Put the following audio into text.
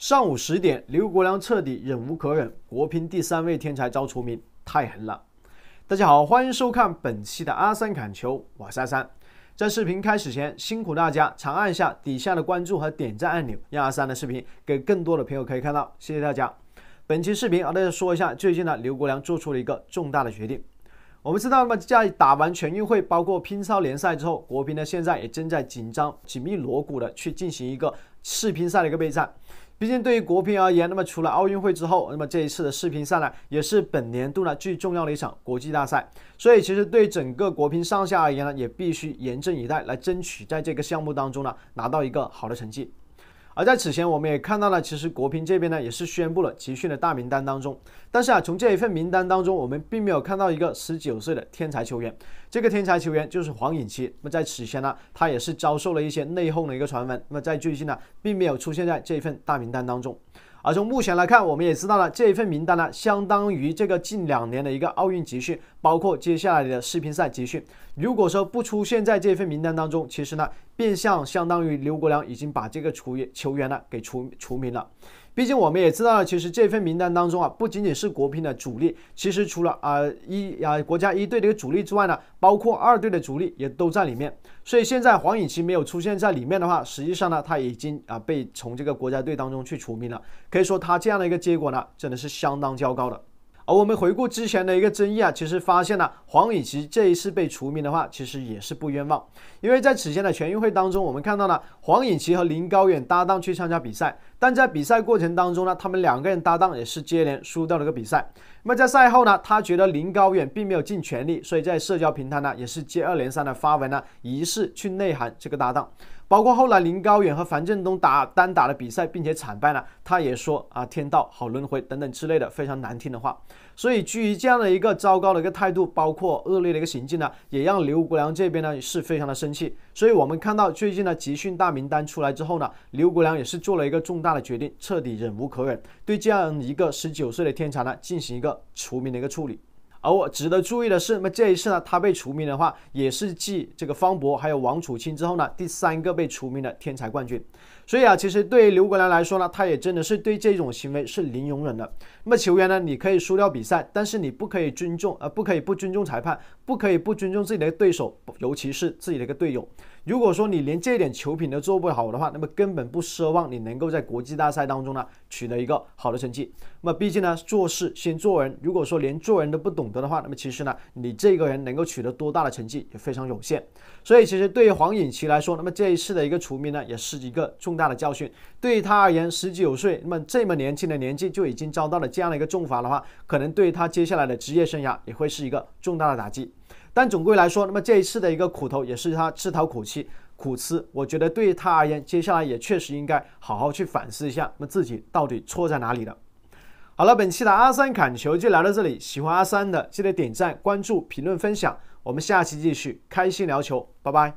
上午十点，刘国梁彻底忍无可忍，国乒第三位天才遭除名，太狠了！大家好，欢迎收看本期的阿三砍球，我是阿三。在视频开始前，辛苦大家长按一下底下的关注和点赞按钮，让阿三的视频给更多的朋友可以看到，谢谢大家。本期视频和大家说一下最近呢，刘国梁做出了一个重大的决定。我们知道么在打完全运会，包括乒超联赛之后，国乒呢现在也正在紧张、紧密锣鼓的去进行一个世乒赛的一个备战。毕竟对于国乒而言，那么除了奥运会之后，那么这一次的世乒赛呢，也是本年度呢最重要的一场国际大赛，所以其实对整个国乒上下而言呢，也必须严阵以待，来争取在这个项目当中呢拿到一个好的成绩。而在此前，我们也看到了，其实国乒这边呢也是宣布了集训的大名单当中，但是啊，从这一份名单当中，我们并没有看到一个十九岁的天才球员。这个天才球员就是黄颖琪。那么在此前呢，他也是遭受了一些内讧的一个传闻。那么在最近呢，并没有出现在这一份大名单当中。而从目前来看，我们也知道了这一份名单呢，相当于这个近两年的一个奥运集训，包括接下来的世乒赛集训。如果说不出现在这份名单当中，其实呢。变相相当于刘国梁已经把这个除球员呢给除除名了，毕竟我们也知道了，其实这份名单当中啊，不仅仅是国乒的主力，其实除了啊一啊国家一队的一个主力之外呢，包括二队的主力也都在里面，所以现在黄雨琪没有出现在里面的话，实际上呢，他已经啊被从这个国家队当中去除名了，可以说他这样的一个结果呢，真的是相当糟糕的。而我们回顾之前的一个争议啊，其实发现呢，黄雨琦这一次被除名的话，其实也是不冤枉，因为在此前的全运会当中，我们看到呢，黄雨琦和林高远搭档去参加比赛，但在比赛过程当中呢，他们两个人搭档也是接连输掉了个比赛。那么在赛后呢，他觉得林高远并没有尽全力，所以在社交平台呢，也是接二连三的发文呢，疑似去内涵这个搭档。包括后来林高远和樊振东打单打的比赛，并且惨败了，他也说啊天道好轮回等等之类的非常难听的话。所以基于这样的一个糟糕的一个态度，包括恶劣的一个行径呢，也让刘国梁这边呢是非常的生气。所以我们看到最近的集训大名单出来之后呢，刘国梁也是做了一个重大的决定，彻底忍无可忍，对这样一个十九岁的天才呢进行一个除名的一个处理。而我值得注意的是，那么这一次呢，他被除名的话，也是继这个方博还有王楚钦之后呢，第三个被除名的天才冠军。所以啊，其实对于刘国梁来说呢，他也真的是对这种行为是零容忍的。那么球员呢，你可以输掉比赛，但是你不可以尊重，呃，不可以不尊重裁判，不可以不尊重自己的对手，尤其是自己的一个队友。如果说你连这点球品都做不好的话，那么根本不奢望你能够在国际大赛当中呢取得一个好的成绩。那么毕竟呢，做事先做人。如果说连做人都不懂得的话，那么其实呢，你这个人能够取得多大的成绩也非常有限。所以其实对于黄颖琪来说，那么这一次的一个除名呢，也是一个重大的教训。对于他而言，十九岁，那么这么年轻的年纪就已经遭到了这样的一个重罚的话，可能对他接下来的职业生涯也会是一个重大的打击。但总归来说，那么这一次的一个苦头也是他自讨苦气、苦吃。我觉得对于他而言，接下来也确实应该好好去反思一下，那么自己到底错在哪里了。好了，本期的阿三砍球就聊到这里。喜欢阿三的，记得点赞、关注、评论、分享。我们下期继续开心聊球，拜拜。